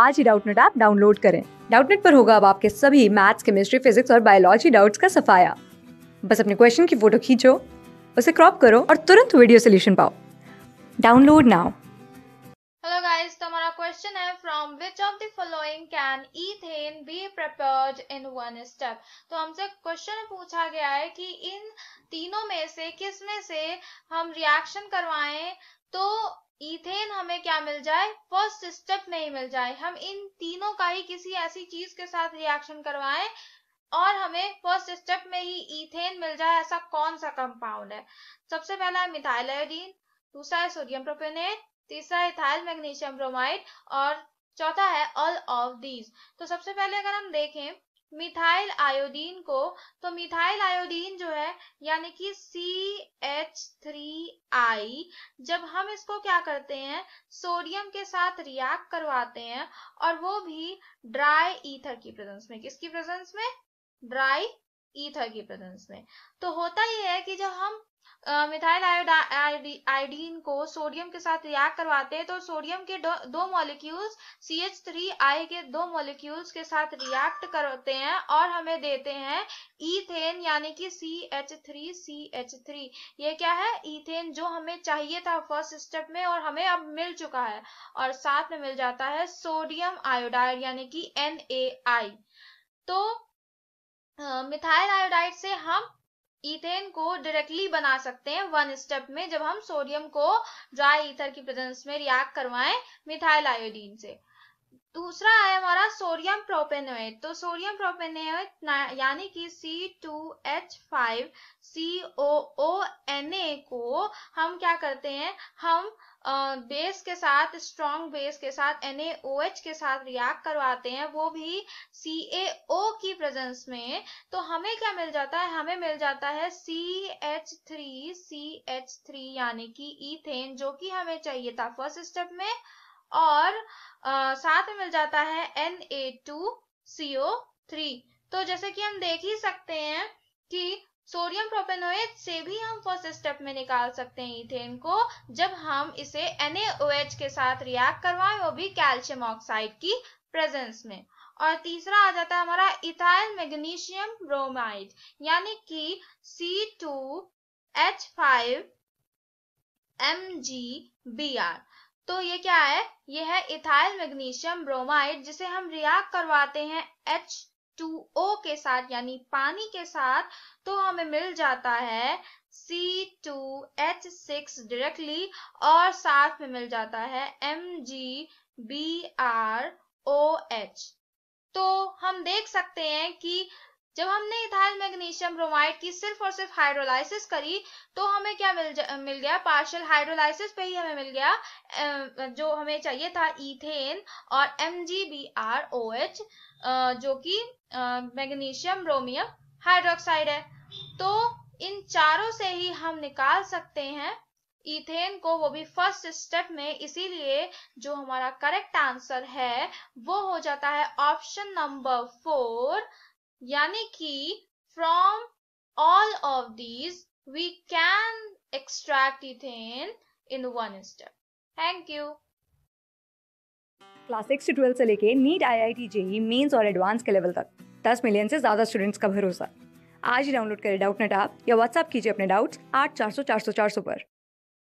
आज ही Doubtnut app download करें डाउटनेट पर होगा अब आपके सभी मैथ्स केमिस्ट्री फिजिक्स और बायोलॉजी डाउट्स का सफाया बस अपने क्वेश्चन की फोटो खींचो उसे क्रॉप करो और तुरंत वीडियो सोल्यूशन पाओ डाउनलोड नाउ हेलो गाइस तो हमारा क्वेश्चन है from which of the following can ethane be prepared in one step तो हमसे क्वेश्चन पूछा गया है कि इन तीनों में से किस में से हम रिएक्शन करवाएं तो इथेन हमें क्या मिल जाए फर्स्ट स्टेप नहीं मिल जाए हम इन तीनों का ही किसी ऐसी चीज के साथ रिएक्शन करवाएं और हमें फर्स्ट स्टेप में ही इथेन मिल जाए ऐसा कौन सा कंपाउंड है सबसे पहला है मिथाइल आयोडीन दूसरा है सोडियम प्रोपेनेट तीसरा है इथाइल मैग्नीशियम ब्रोमाइड और चौथा है ऑल ऑफ दीज तो सबसे पहले अगर हम देखें मिथाइल आयोडीन को तो मिथाइल आयोडीन जो यानी कि सी एच थ्री आई जब हम इसको क्या करते हैं सोडियम के साथ रिएक्ट करवाते हैं और वो भी ड्राई ईथर की प्रेजेंस में किसकी प्रेजेंस में ड्राई ईथर की प्रेजेंस में तो होता ये है कि जब हम मिथाइल आयोडीन को सोडियम के साथ रिएक्ट करवाते हैं तो सोडियम के दो molecules C H three I के दो मॉलिक्यूल्स के साथ रिएक्ट करते हैं और हमें देते हैं ईथेन यानी कि C H three C H three ये क्या है ईथेन जो हमें चाहिए था फर्स्ट स्टेप में और हमें अब मिल चुका है और साथ में मिल जाता है सोडियम आयोडाइड यानी कि एन ए आई तो मिथाइल आयोडाइड से हम इथेन को डायरेक्टली बना सकते हैं वन स्टेप में जब हम सोडियम को ड्राई ईथर की प्रेजेंस में रिएक्ट करवाएं मिथाइल आयोडीन से दूसरा है हमारा सोडियम प्रोपेनोएट तो सोडियम प्रोपेनोएट यानी कि C two H five C O O N A को हम क्या करते हैं हम बेस के साथ स्ट्रॉन्ग बेस के साथ एन के साथ रिएक्ट करवाते हैं वो भी सी की प्रेजेंस में तो हमें क्या मिल जाता है हमें मिल जाता है थ्री यानी कि ईथेन जो कि हमें चाहिए था फर्स्ट स्टेप में और आ, साथ में मिल जाता है एन ए टू थ्री तो जैसे कि हम देख ही सकते हैं कि सोडियम प्रोपेनोएट से भी हम फर्स्ट स्टेप में निकाल सकते हैं इथेन को जब हम इसे NaOH के साथ रिएक्ट करवाएं वो भी कैल्शियम ऑक्साइड की प्रेजेंस में और तीसरा आ जाता है हमारा इथाइल मैग्नीशियम ब्रोमाइड यानी कि C2H5MgBr तो ये क्या है ये है इथाइल मैग्नीशियम ब्रोमाइड जिसे हम रिएक्ट करवाते हैं एच टू ओ के साथ यानी पानी के साथ तो हमें मिल जाता है C two H six directly और साथ में मिल जाता है M G B R O H तो हम देख सकते हैं कि जब हमने इथाइल मैग्नीशियम ब्रोमाइड की सिर्फ और सिर्फ हाइड्रोलाइसिस करी तो हमें क्या मिल मिल गया पार्शियल हाइड्रोलाइसिस पे ही हमें मिल गया जो हमें चाहिए था इथेन और एम जो कि मैग्नीशियम ब्रोमियम हाइड्रोक्साइड है तो इन चारों से ही हम निकाल सकते हैं इथेन को वो भी फर्स्ट स्टेप में इसीलिए जो हमारा करेक्ट आंसर है वो हो जाता है ऑप्शन नंबर फोर यानी कि from all of these we can extract ethane in one step thank you class six twelfth से लेके NEET I I T JEE Mains और एडवांस के लेवल तक दस मिलियन से ज़्यादा स्टूडेंट्स का भरोसा आज ही डाउनलोड करें डाउट नेट या व्हाट्सअप कीजिए अपने डाउट्स आठ चार सौ चार सौ चार सौ पर